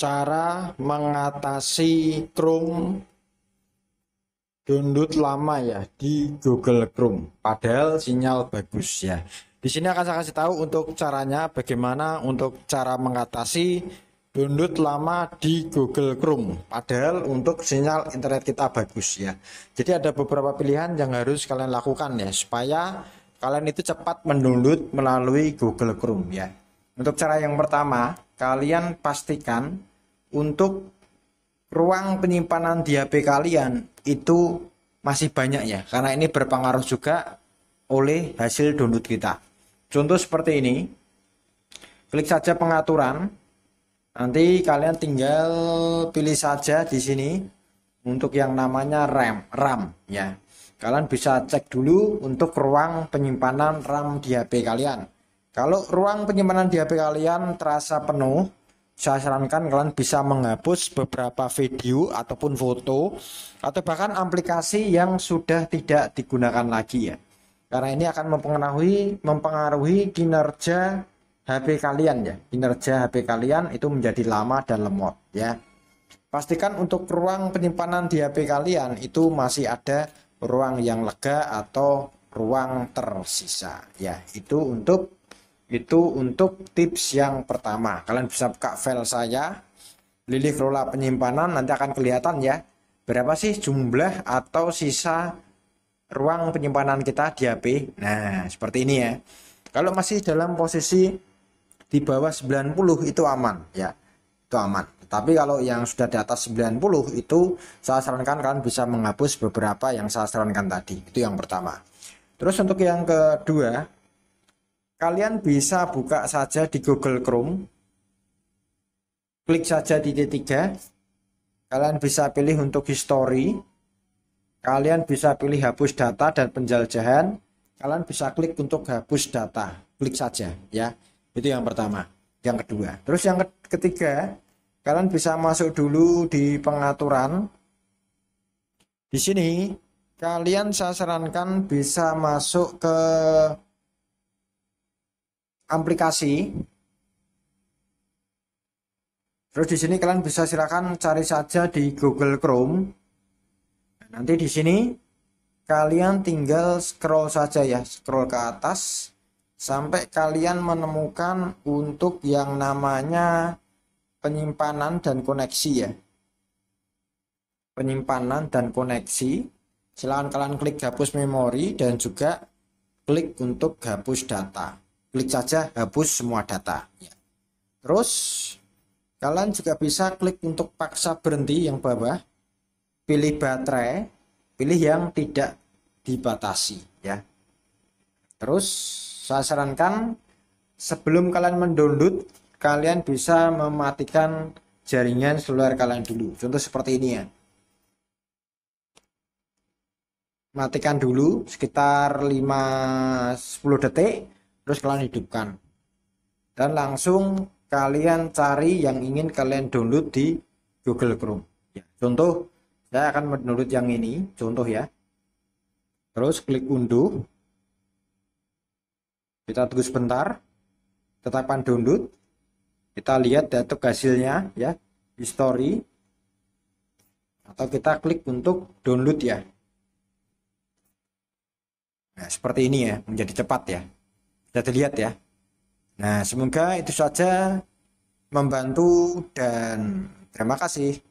cara mengatasi Chrome download lama ya di Google Chrome padahal sinyal bagus ya di sini akan saya kasih tahu untuk caranya bagaimana untuk cara mengatasi download lama di Google Chrome padahal untuk sinyal internet kita bagus ya jadi ada beberapa pilihan yang harus kalian lakukan ya supaya kalian itu cepat mendownload melalui Google Chrome ya untuk cara yang pertama kalian pastikan untuk ruang penyimpanan di HP kalian itu masih banyak ya karena ini berpengaruh juga oleh hasil download kita contoh seperti ini klik saja pengaturan nanti kalian tinggal pilih saja di sini untuk yang namanya RAM RAM ya kalian bisa cek dulu untuk ruang penyimpanan RAM di HP kalian kalau ruang penyimpanan di HP kalian terasa penuh saya sarankan kalian bisa menghapus beberapa video ataupun foto atau bahkan aplikasi yang sudah tidak digunakan lagi ya karena ini akan mempengaruhi mempengaruhi kinerja HP kalian ya kinerja HP kalian itu menjadi lama dan lemot ya pastikan untuk ruang penyimpanan di HP kalian itu masih ada ruang yang lega atau ruang tersisa ya itu untuk itu untuk tips yang pertama. Kalian bisa buka file saya, lilih kelola penyimpanan, nanti akan kelihatan ya. Berapa sih jumlah atau sisa ruang penyimpanan kita di HP? Nah, seperti ini ya. Kalau masih dalam posisi di bawah 90 itu aman ya. Itu aman. Tapi kalau yang sudah di atas 90 itu saya sarankan kalian bisa menghapus beberapa yang saya sarankan tadi. Itu yang pertama. Terus untuk yang kedua, Kalian bisa buka saja di Google Chrome. Klik saja di titik Kalian bisa pilih untuk history. Kalian bisa pilih hapus data dan penjelajahan. Kalian bisa klik untuk hapus data. Klik saja ya. Itu yang pertama. Yang kedua. Terus yang ketiga, kalian bisa masuk dulu di pengaturan. Di sini kalian saya sarankan bisa masuk ke aplikasi. Terus di sini kalian bisa silakan cari saja di Google Chrome. Nanti di sini kalian tinggal scroll saja ya, scroll ke atas sampai kalian menemukan untuk yang namanya penyimpanan dan koneksi ya. Penyimpanan dan koneksi. Silakan kalian klik hapus memori dan juga klik untuk hapus data klik saja hapus semua data. Terus kalian juga bisa klik untuk paksa berhenti yang bawah, pilih baterai, pilih yang tidak dibatasi ya. Terus saya sarankan sebelum kalian mendownload, kalian bisa mematikan jaringan seluler kalian dulu. Contoh seperti ini ya. Matikan dulu sekitar 5 10 detik terus kalian hidupkan dan langsung kalian cari yang ingin kalian download di Google Chrome ya, contoh saya akan menurut yang ini contoh ya terus klik unduh kita tunggu sebentar tetapan download kita lihat data hasilnya ya history atau kita klik untuk download ya nah, seperti ini ya menjadi cepat ya kita lihat ya nah semoga itu saja membantu dan terima kasih